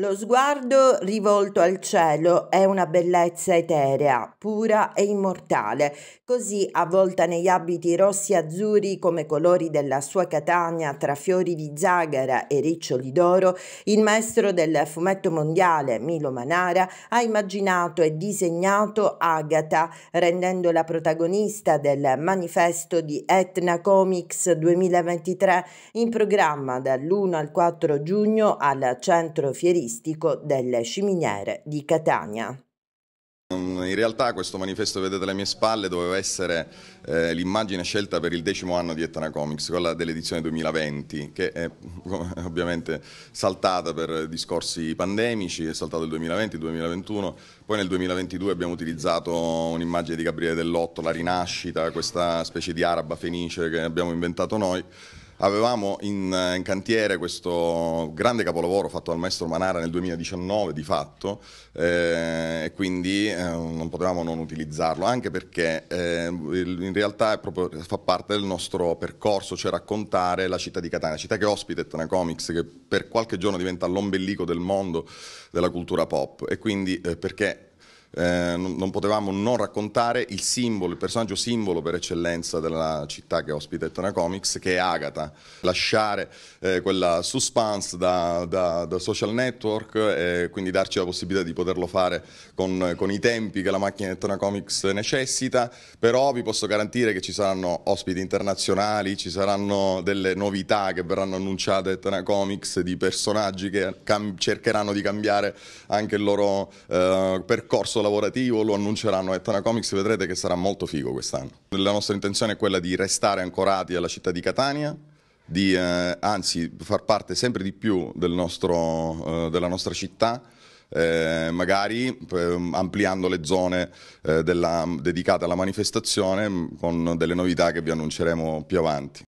Lo sguardo rivolto al cielo è una bellezza eterea, pura e immortale. Così, avvolta negli abiti rossi e azzurri come colori della sua Catania tra fiori di zagara e riccioli d'oro, il maestro del fumetto mondiale Milo Manara ha immaginato e disegnato Agata, rendendola protagonista del manifesto di Etna Comics 2023 in programma dall'1 al 4 giugno al centro fieristico artistico delle ciminiere di Catania. Mm, in realtà questo manifesto vedete alle mie spalle doveva essere eh, l'immagine scelta per il decimo anno di Etna Comics, quella dell'edizione 2020, che è ovviamente saltata per discorsi pandemici, è saltato il 2020, il 2021, poi nel 2022 abbiamo utilizzato un'immagine di Gabriele Dell'Otto, La Rinascita, questa specie di araba fenice che abbiamo inventato noi, Avevamo in, eh, in cantiere questo grande capolavoro fatto dal maestro Manara nel 2019 di fatto eh, e quindi eh, non potevamo non utilizzarlo, anche perché eh, in realtà proprio, fa parte del nostro percorso, cioè raccontare la città di Catania, città che ospita Etna Comics, che per qualche giorno diventa l'ombelico del mondo della cultura pop e quindi eh, perché eh, non, non, potevamo non raccontare il simbolo, il personaggio simbolo per eccellenza della città che ospita Etona Comics, che è Agatha. Lasciare eh, quella suspense da, da, da social network e eh, quindi darci la possibilità di poterlo fare con, con i tempi che la macchina Etona Comics necessita, però vi posso garantire che ci saranno ospiti internazionali, ci saranno delle novità che verranno annunciate a Etona Comics di personaggi che cercheranno di cambiare anche il loro eh, percorso percorso lavorativo lo annunceranno a Etana Comics, vedrete che sarà molto figo quest'anno. La nostra intenzione è quella di restare ancorati alla città di Catania, di eh, anzi far parte sempre di più del nostro, eh, della nostra città, eh, magari ehm, ampliando le zone eh, della, dedicate alla manifestazione mm, con delle novità che vi annunceremo più avanti.